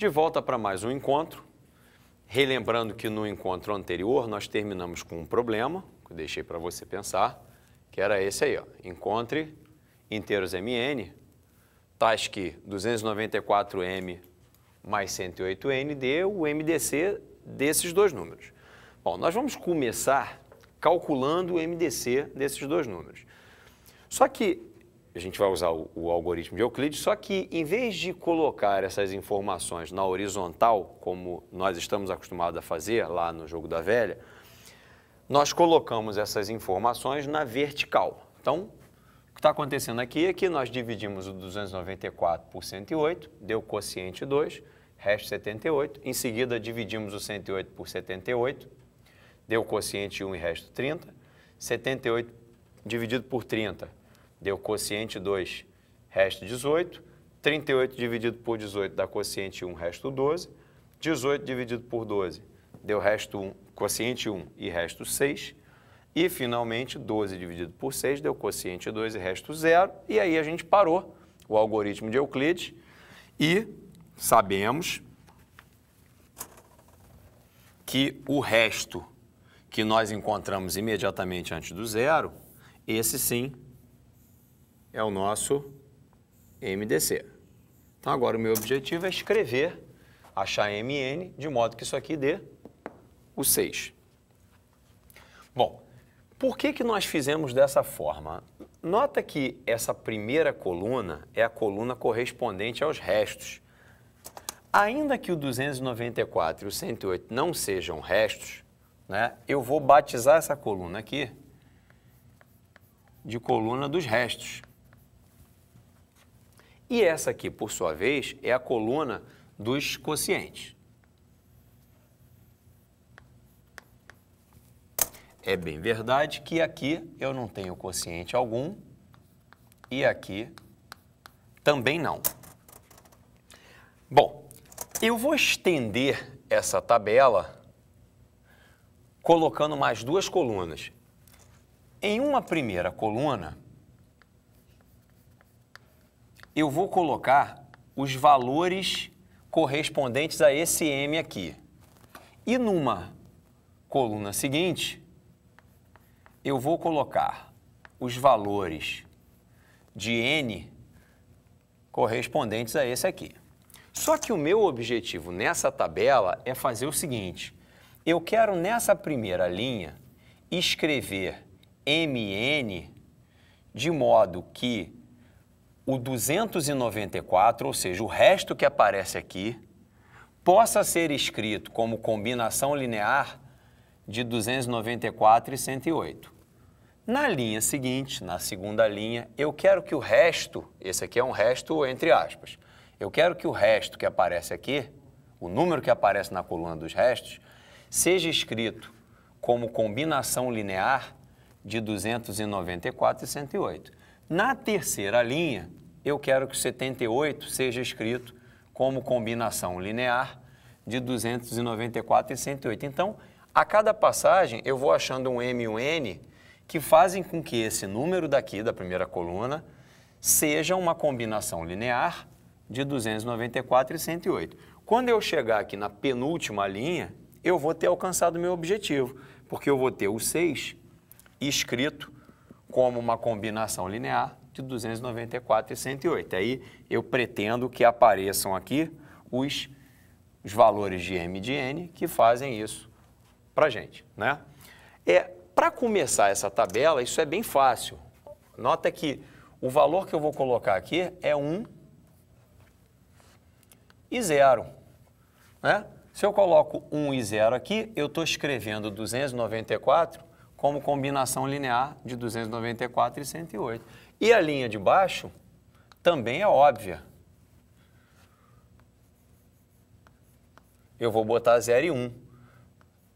De volta para mais um encontro. Relembrando que no encontro anterior nós terminamos com um problema, que eu deixei para você pensar, que era esse aí, ó. Encontre inteiros MN, tais que 294M mais 108N dê o MDC desses dois números. Bom, nós vamos começar calculando o MDC desses dois números. Só que a gente vai usar o, o, algoritmo de Euclides, só que em vez de colocar essas informações na horizontal, como nós estamos acostumados a fazer lá no jogo da velha, nós colocamos essas informações na vertical. Então, o que está acontecendo aqui é que nós dividimos o 294 por 108, deu quociente 2, resto 78. Em seguida, dividimos o 108 por 78, deu quociente 1 e resto 30. 78 dividido por 30 deu quociente 2, resto 18, 38 dividido por 18 dá quociente 1, resto 12, 18 dividido por 12 deu resto 1, quociente 1 e resto 6, e finalmente 12 dividido por 6 deu quociente 2 e resto 0, e aí a gente parou o algoritmo de Euclides e sabemos que o resto que nós encontramos imediatamente antes do zero, esse sim é o nosso MDC. Então, agora o meu objetivo é escrever, achar MN, de modo que isso aqui dê o 6. Bom, por que, que nós fizemos dessa forma? Nota que essa primeira coluna é a coluna correspondente aos restos. Ainda que o 294 e o 108 não sejam restos, né, eu vou batizar essa coluna aqui de coluna dos restos. E essa aqui, por sua vez, é a coluna dos quocientes. É bem verdade que aqui eu não tenho quociente algum e aqui também não. Bom, eu vou estender essa tabela colocando mais duas colunas. Em uma primeira coluna, eu vou colocar os valores correspondentes a esse M aqui. E numa coluna seguinte, eu vou colocar os valores de N correspondentes a esse aqui. Só que o meu objetivo nessa tabela é fazer o seguinte, eu quero nessa primeira linha escrever MN de modo que o 294, ou seja, o resto que aparece aqui, possa ser escrito como combinação linear de 294 e 108. Na linha seguinte, na segunda linha, eu quero que o resto, esse aqui é um resto entre aspas, eu quero que o resto que aparece aqui, o número que aparece na coluna dos restos, seja escrito como combinação linear de 294 e 108. Na terceira linha, eu quero que 78 seja escrito como combinação linear de 294 e 108. Então, a cada passagem, eu vou achando um M e um N que fazem com que esse número daqui, da primeira coluna, seja uma combinação linear de 294 e 108. Quando eu chegar aqui na penúltima linha, eu vou ter alcançado o meu objetivo, porque eu vou ter o 6 escrito como uma combinação linear de 294 e 108. Aí eu pretendo que apareçam aqui os, os valores de M e de N que fazem isso para a gente. Né? É, para começar essa tabela, isso é bem fácil. Nota que o valor que eu vou colocar aqui é 1 e 0. Né? Se eu coloco 1 e 0 aqui, eu estou escrevendo 294 como combinação linear de 294 e 108. E a linha de baixo também é óbvia. Eu vou botar 0 e 1.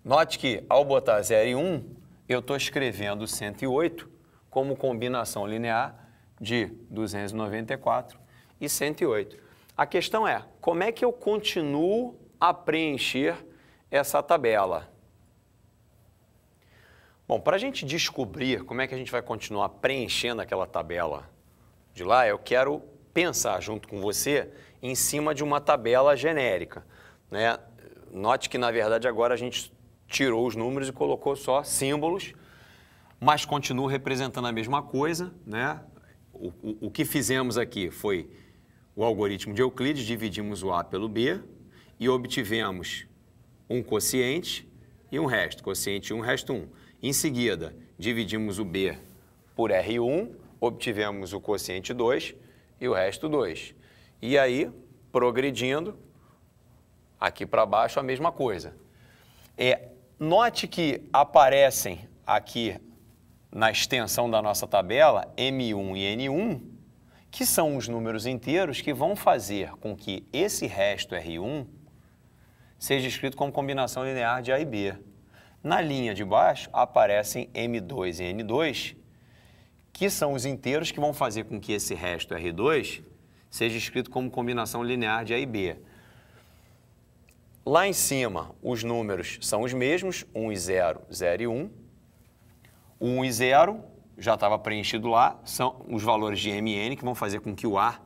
Note que, ao botar 0 e 1, eu estou escrevendo 108 como combinação linear de 294 e 108. A questão é, como é que eu continuo a preencher essa tabela? Bom, para a gente descobrir como é que a gente vai continuar preenchendo aquela tabela de lá, eu quero pensar junto com você em cima de uma tabela genérica. Né? Note que, na verdade, agora a gente tirou os números e colocou só símbolos, mas continua representando a mesma coisa. Né? O, o, o que fizemos aqui foi o algoritmo de Euclides, dividimos o A pelo B e obtivemos um quociente e um resto, quociente 1, um, resto 1. Um. Em seguida, dividimos o B por R1, obtivemos o quociente 2 e o resto 2. E aí, progredindo, aqui para baixo a mesma coisa. É, note que aparecem aqui na extensão da nossa tabela M1 e N1, que são os números inteiros que vão fazer com que esse resto R1 seja escrito como combinação linear de A e B. Na linha de baixo aparecem M2 e N2, que são os inteiros que vão fazer com que esse resto R2 seja escrito como combinação linear de A e B. Lá em cima, os números são os mesmos, 1 e 0, 0 e 1. 1 e 0, já estava preenchido lá, são os valores de MN que vão fazer com que o A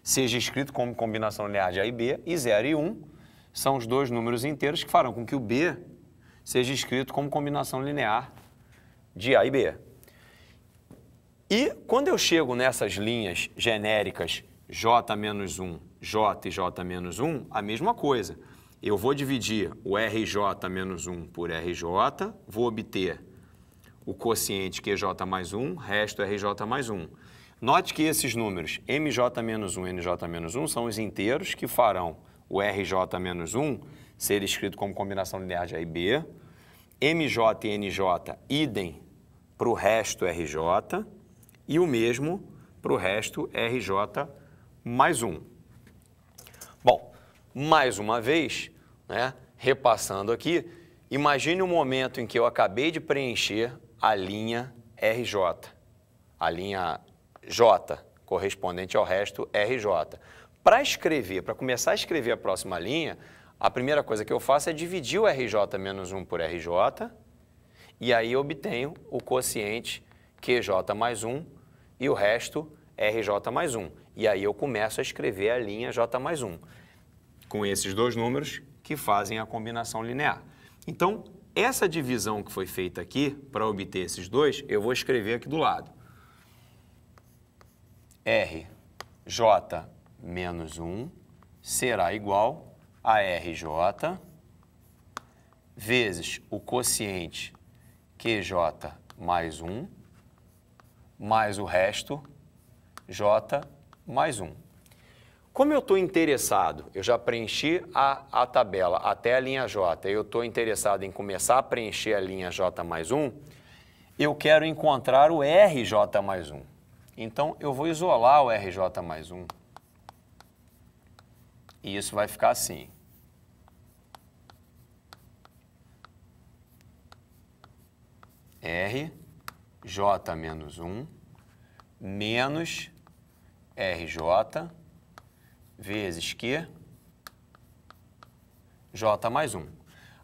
seja escrito como combinação linear de A e B, e 0 e 1 são os dois números inteiros que farão com que o B seja escrito como combinação linear de A e B. E quando eu chego nessas linhas genéricas J-1, J e J-1, a mesma coisa. Eu vou dividir o RJ-1 por RJ, vou obter o quociente QJ é mais 1, resto é RJ mais 1. Note que esses números MJ-1 e NJ-1 são os inteiros que farão o RJ-1 ser escrito como combinação linear de A e B. MJ e NJ, idem para o resto RJ. E o mesmo para o resto RJ mais 1. Bom, mais uma vez, né, repassando aqui, imagine o um momento em que eu acabei de preencher a linha RJ, a linha J, correspondente ao resto RJ. Para escrever, para começar a escrever a próxima linha, a primeira coisa que eu faço é dividir o RJ menos 1 por RJ, e aí obtenho o quociente QJ mais 1 e o resto RJ mais 1. E aí eu começo a escrever a linha J mais 1, com esses dois números que fazem a combinação linear. Então, essa divisão que foi feita aqui, para obter esses dois, eu vou escrever aqui do lado. RJ menos 1 será igual a RJ vezes o quociente QJ mais 1, mais o resto, J mais 1. Como eu estou interessado, eu já preenchi a, a tabela até a linha J, e eu estou interessado em começar a preencher a linha J mais 1, eu quero encontrar o RJ mais 1. Então, eu vou isolar o RJ mais 1. E isso vai ficar assim. R, J menos 1, menos RJ, vezes Q, J mais 1.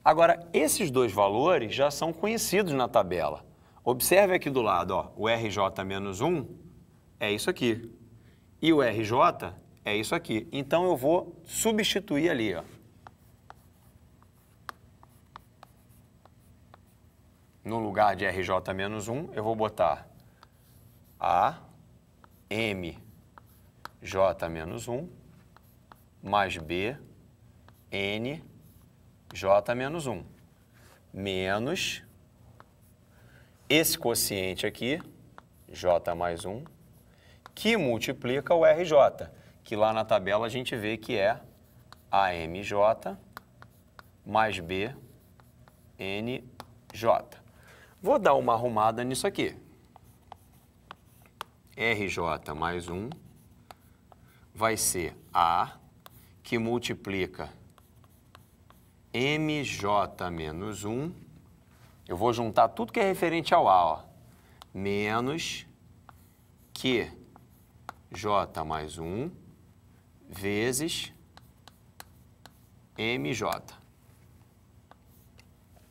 Agora, esses dois valores já são conhecidos na tabela. Observe aqui do lado, ó, o RJ menos 1 é isso aqui. E o RJ é isso aqui. Então, eu vou substituir ali, ó. no lugar de RJ-1, eu vou botar A, M, J-1, mais B, N, J-1, menos esse quociente aqui, J mais 1, que multiplica o RJ, que lá na tabela a gente vê que é AMJ mais B, NJ. Vou dar uma arrumada nisso aqui. RJ mais 1 um vai ser A, que multiplica MJ menos 1. Eu vou juntar tudo que é referente ao A, ó. Menos que J mais 1 vezes MJ.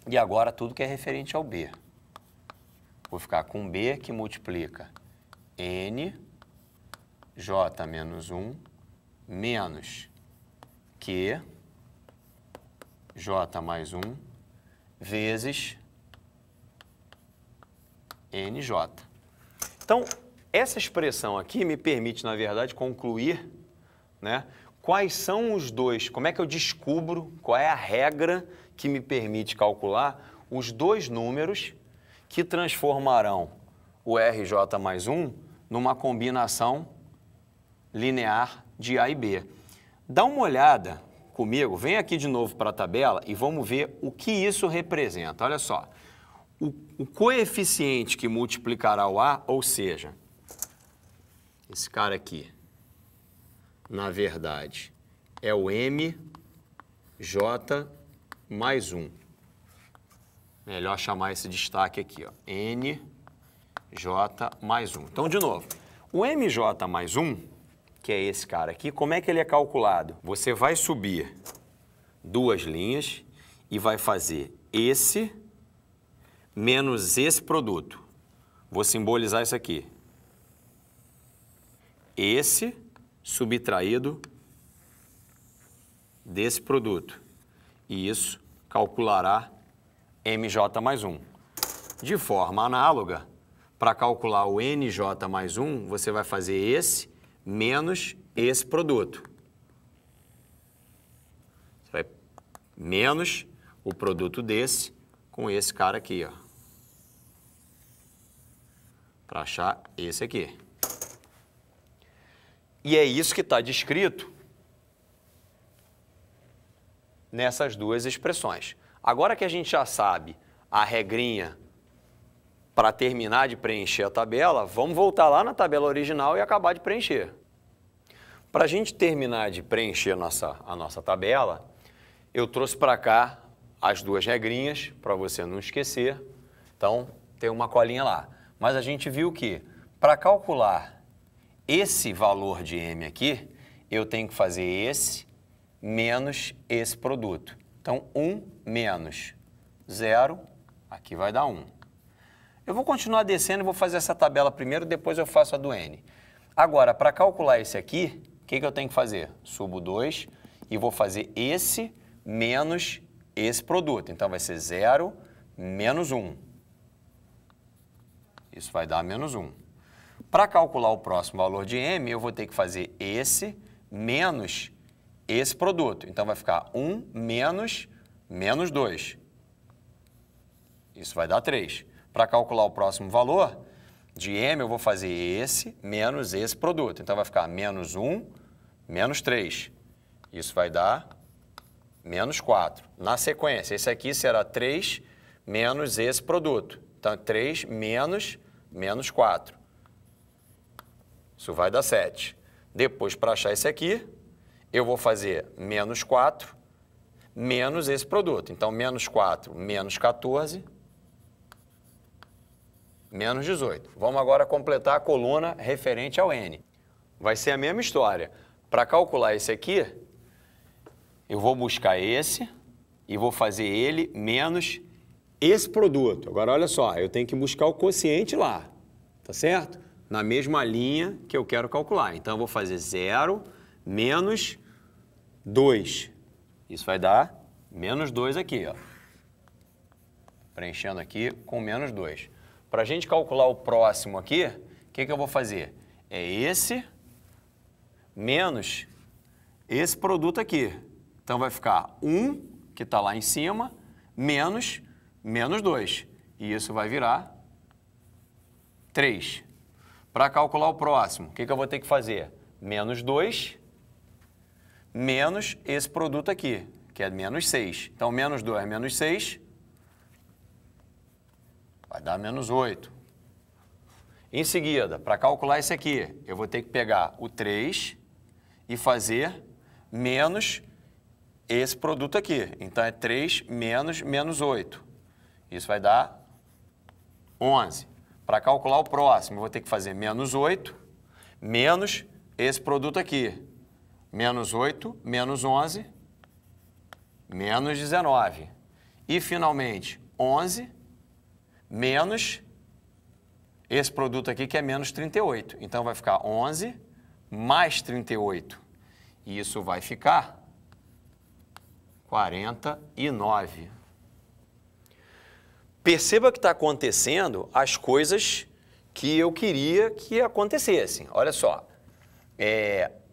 E agora tudo que é referente ao B. Vou ficar com B que multiplica N J menos 1 menos Q J mais 1 vezes NJ. Então, essa expressão aqui me permite, na verdade, concluir né, quais são os dois, como é que eu descubro, qual é a regra que me permite calcular os dois números que transformarão o RJ mais 1 numa combinação linear de A e B. Dá uma olhada comigo, vem aqui de novo para a tabela e vamos ver o que isso representa. Olha só, o, o coeficiente que multiplicará o A, ou seja, esse cara aqui, na verdade, é o MJ mais 1. Melhor chamar esse destaque aqui, ó. NJ mais 1. Então, de novo, o MJ mais 1, que é esse cara aqui, como é que ele é calculado? Você vai subir duas linhas e vai fazer esse menos esse produto. Vou simbolizar isso aqui. Esse subtraído desse produto. E isso calculará MJ mais 1. De forma análoga, para calcular o NJ mais 1, você vai fazer esse menos esse produto. Você vai menos o produto desse com esse cara aqui, ó. Para achar esse aqui. E é isso que está descrito nessas duas expressões. Agora que a gente já sabe a regrinha para terminar de preencher a tabela, vamos voltar lá na tabela original e acabar de preencher. Para a gente terminar de preencher a nossa, a nossa tabela, eu trouxe para cá as duas regrinhas para você não esquecer. Então, tem uma colinha lá. Mas a gente viu que para calcular esse valor de M aqui, eu tenho que fazer esse menos esse produto. Então, 1 menos 0, aqui vai dar 1. Eu vou continuar descendo e vou fazer essa tabela primeiro, depois eu faço a do n. Agora, para calcular esse aqui, o que, que eu tenho que fazer? Subo 2 e vou fazer esse menos esse produto. Então, vai ser 0 menos 1. Isso vai dar menos 1. Para calcular o próximo valor de m, eu vou ter que fazer esse menos esse produto. Então vai ficar 1 menos menos 2. Isso vai dar 3. Para calcular o próximo valor, de M eu vou fazer esse menos esse produto. Então vai ficar menos 1 menos 3. Isso vai dar menos 4. Na sequência, esse aqui será 3 menos esse produto. Então 3 menos menos 4. Isso vai dar 7. Depois, para achar esse aqui, eu vou fazer menos 4 menos esse produto. Então, menos 4 menos 14, menos 18. Vamos agora completar a coluna referente ao N. Vai ser a mesma história. Para calcular esse aqui, eu vou buscar esse e vou fazer ele menos esse produto. Agora, olha só, eu tenho que buscar o quociente lá, tá certo? Na mesma linha que eu quero calcular. Então, eu vou fazer zero menos 2. Isso vai dar menos 2 aqui, ó. Preenchendo aqui com menos 2. Para a gente calcular o próximo aqui, o que, que eu vou fazer? É esse menos esse produto aqui. Então, vai ficar 1, um, que está lá em cima, menos menos 2. E isso vai virar 3. Para calcular o próximo, o que, que eu vou ter que fazer? Menos 2 menos esse produto aqui, que é menos 6. Então, menos 2 menos 6 vai dar menos 8. Em seguida, para calcular esse aqui, eu vou ter que pegar o 3 e fazer menos esse produto aqui. Então, é 3 menos menos 8. Isso vai dar 11. Para calcular o próximo, eu vou ter que fazer menos 8 menos esse produto aqui menos 8, menos 11, menos 19. E, finalmente, 11 menos esse produto aqui, que é menos 38. Então, vai ficar 11 mais 38. E isso vai ficar 49. Perceba que está acontecendo as coisas que eu queria que acontecessem. Olha só, é,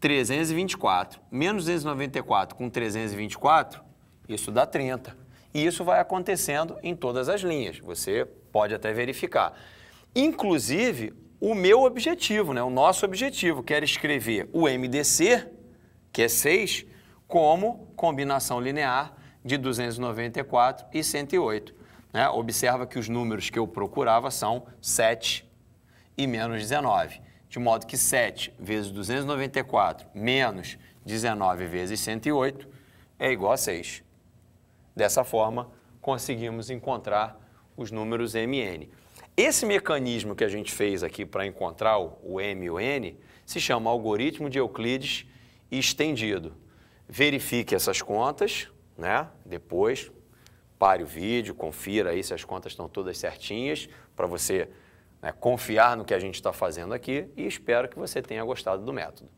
324 menos 294 com 324, isso dá 30. E isso vai acontecendo em todas as linhas. Você pode até verificar. Inclusive, o meu objetivo, né? o nosso objetivo, que era escrever o MDC, que é 6, como combinação linear de 294 e 108. Né? Observa que os números que eu procurava são 7 e menos 19 de modo que 7 vezes 294 menos 19 vezes 108 é igual a 6. Dessa forma, conseguimos encontrar os números MN. Esse mecanismo que a gente fez aqui para encontrar o M e o N se chama algoritmo de Euclides estendido. Verifique essas contas, né? Depois, pare o vídeo, confira aí se as contas estão todas certinhas para você né, confiar no que a gente está fazendo aqui e espero que você tenha gostado do método.